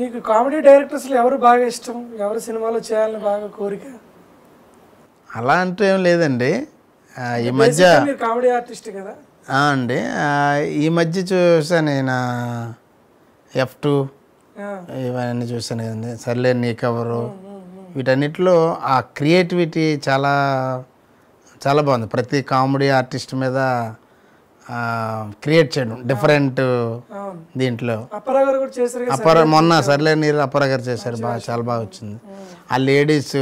మీకు కామెడీ డైరెక్టర్స్లో ఎవరు బాగా ఇష్టం ఎవరు సినిమాలో చేయాలని బాగా కోరిక అలా అంటూ ఏం లేదండి ఈ మధ్య కామెడీ ఆర్టిస్ట్ కదా అండి ఈ మధ్య చూసాను నేను ఎఫ్ టూ ఇవన్నీ చూసాను కదండి సర్లే నీ కవరు వీటన్నిటిలో ఆ క్రియేటివిటీ చాలా చాలా బాగుంది ప్రతి కామెడీ ఆర్టిస్ట్ మీద క్రియేట్ చేయడం డిఫరెంట్ దీంట్లో అప్పర మొన్న సర్లే నీరు అప్పర గారు చేశారు బాగా చాలా బాగా వచ్చింది ఆ లేడీస్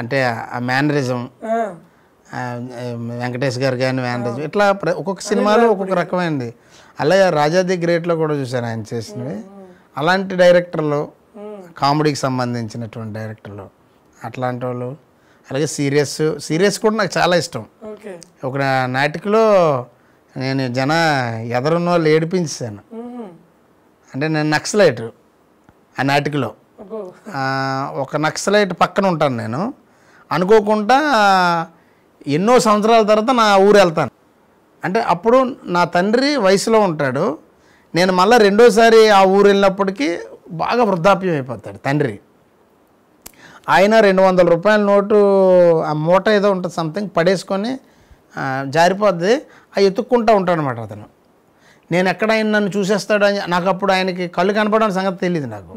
అంటే ఆ మేనరిజం వెంకటేష్ గారు కానీ మేనరిజం ఇట్లా ఒక్కొక్క సినిమాలో ఒక్కొక్క రకమైనది అలాగే రాజాది గ్రేట్లో కూడా చూశాను ఆయన చేసినవి అలాంటి డైరెక్టర్లు కామెడీకి సంబంధించినటువంటి డైరెక్టర్లు అట్లాంటి వాళ్ళు అలాగే సీరియస్ సీరియస్ కూడా నాకు చాలా ఇష్టం ఒక నాటికలో నేను జన ఎదరున్న వాళ్ళు ఏడిపించాను అంటే నేను నక్సలైట్ ఆ నాటికలో ఒక నక్సలైట్ పక్కన ఉంటాను నేను అనుకోకుండా ఎన్నో సంవత్సరాల తర్వాత నా ఊరు వెళ్తాను అంటే అప్పుడు నా తండ్రి వయసులో ఉంటాడు నేను మళ్ళీ రెండోసారి ఆ ఊరు వెళ్ళినప్పటికీ బాగా వృద్ధాప్యం అయిపోతాడు తండ్రి ఆయన రెండు వందల రూపాయల నోటు ఆ మూట ఏదో ఉంటుంది సంథింగ్ పడేసుకొని జారిపోద్ది అవి ఎత్తుక్కుంటూ ఉంటాడనమాట అతను నేను ఎక్కడ ఆయన నన్ను చూసేస్తాడు అని నాకు అప్పుడు ఆయనకి కళ్ళు కనపడని సంగతి తెలియదు నాకు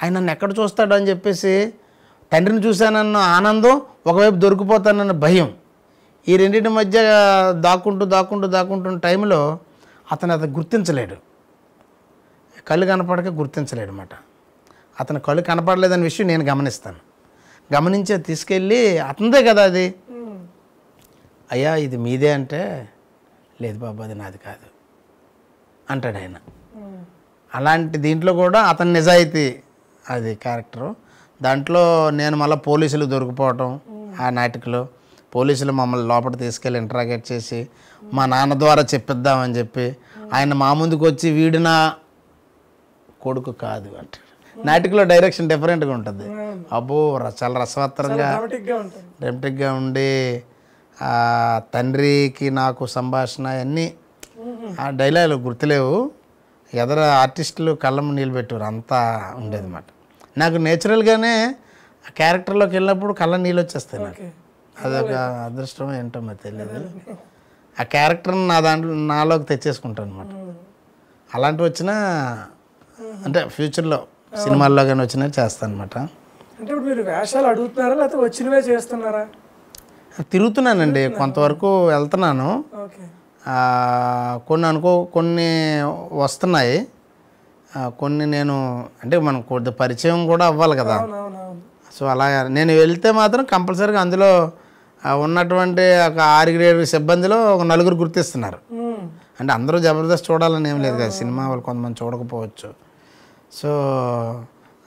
ఆయన నన్ను ఎక్కడ చూస్తాడు అని చెప్పేసి తండ్రిని చూశానన్న ఆనందం ఒకవైపు దొరికిపోతానన్న భయం ఈ రెండింటి మధ్య దాక్కుంటూ దాక్కుంటూ దాక్కుంటున్న టైంలో అతను అతను గుర్తించలేడు కళ్ళు కనపడక గుర్తించలేడు అనమాట అతను కళ్ళు కనపడలేదనే విషయం నేను గమనిస్తాను గమనించే తీసుకెళ్ళి అతనిదే కదా అది అయ్యా ఇది మీదే అంటే లేదు బాబు అది నాది కాదు అంటాడు ఆయన అలాంటి దీంట్లో కూడా అతని నిజాయితీ అది క్యారెక్టరు దాంట్లో నేను మళ్ళీ పోలీసులు దొరికిపోవటం ఆ నాటికలో పోలీసులు మమ్మల్ని లోపల తీసుకెళ్ళి ఇంటరాగేట్ చేసి మా నాన్న ద్వారా చెప్పిద్దామని చెప్పి ఆయన మా ముందుకు వచ్చి వీడిన కొడుకు కాదు అంటాడు నాటికలో డైరెక్షన్ డిఫరెంట్గా ఉంటుంది అబ్బో చాలా రసవత్తరంగా డెమటిక్గా ఉండి తండ్రికి నాకు సంభాషణ అన్నీ ఆ డైలాగులు గుర్తులేవు ఎదర ఆర్టిస్టులు నీళ్ళు నిలబెట్టారు అంతా ఉండేది అనమాట నాకు నేచురల్గానే క్యారెక్టర్లోకి వెళ్ళినప్పుడు కళ్ళ నీళ్ళు వచ్చేస్తాయి నాకు అదొక అదృష్టం ఏంటో మరి తెలియదు ఆ క్యారెక్టర్ని నా దాంట్లో నాలోకి తెచ్చేసుకుంటాను అనమాట అలాంటివి వచ్చినా అంటే ఫ్యూచర్లో సినిమాల్లో కానీ వచ్చినా చేస్తాను అనమాట అంటే ఇప్పుడు మీరు వేషాలు అడుగుతున్నారా లేకపోతే వచ్చినవే చేస్తున్నారా తిరుగుతున్నానండి కొంతవరకు వెళ్తున్నాను కొన్ని అనుకో కొన్ని వస్తున్నాయి కొన్ని నేను అంటే మనం కొద్ది పరిచయం కూడా అవ్వాలి కదా సో అలా నేను వెళ్తే మాత్రం కంపల్సరీగా అందులో ఉన్నటువంటి ఒక ఆరుగురు సిబ్బందిలో ఒక నలుగురు గుర్తిస్తున్నారు అంటే అందరూ జబర్దస్త్ చూడాలని ఏం లేదు కదా సినిమా వాళ్ళు కొంతమంది చూడకపోవచ్చు సో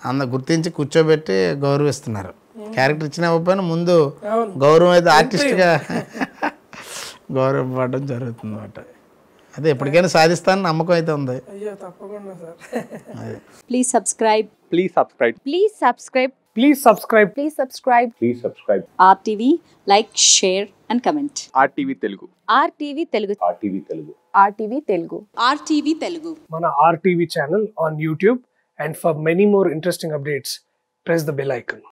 అంద గుర్తించి కూర్చోబెట్టి గౌరవిస్తున్నారు క్యారెక్టర్ ఇచ్చిన పోయినా ముందు గౌరవం అయితే ఆర్టిస్ట్గా గౌరవపడడం జరుగుతుంది అనమాట అదే ఎప్పటికైనా సాధిస్తానని నమ్మకం అయితే ఉంది తప్పకుండా please subscribe please subscribe please subscribe please subscribe please subscribe please subscribe RTV like share and comment RTV Telugu RTV Telugu RTV Telugu RTV Telugu RTV Telugu మన RTV channel on YouTube And for many more interesting updates, press the bell icon.